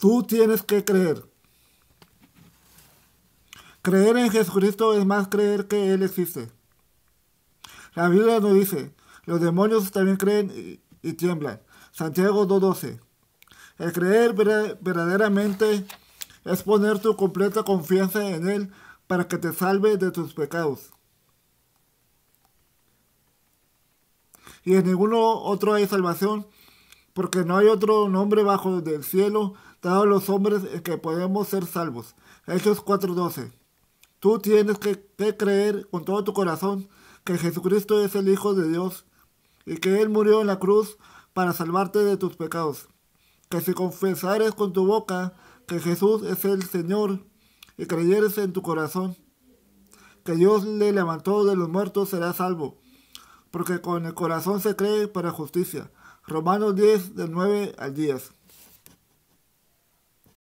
Tú tienes que creer. Creer en Jesucristo es más creer que Él existe. La Biblia nos dice, los demonios también creen y, tiemblan. Santiago 2.12. El creer verdaderamente es poner tu completa confianza en Él para que te salve de tus pecados. Y en ninguno otro hay salvación, porque no hay otro nombre bajo del cielo dado a los hombres en que podemos ser salvos. Hechos 4:12. Tú tienes que, creer con todo tu corazón que Jesucristo es el Hijo de Dios y que Él murió en la cruz para salvarte de tus pecados. Que si confesares con tu boca que Jesús es el Señor y creyeres en tu corazón que Dios le levantó de los muertos, serás salvo porque con el corazón se cree para justicia. Romanos 10 del 9 al 10.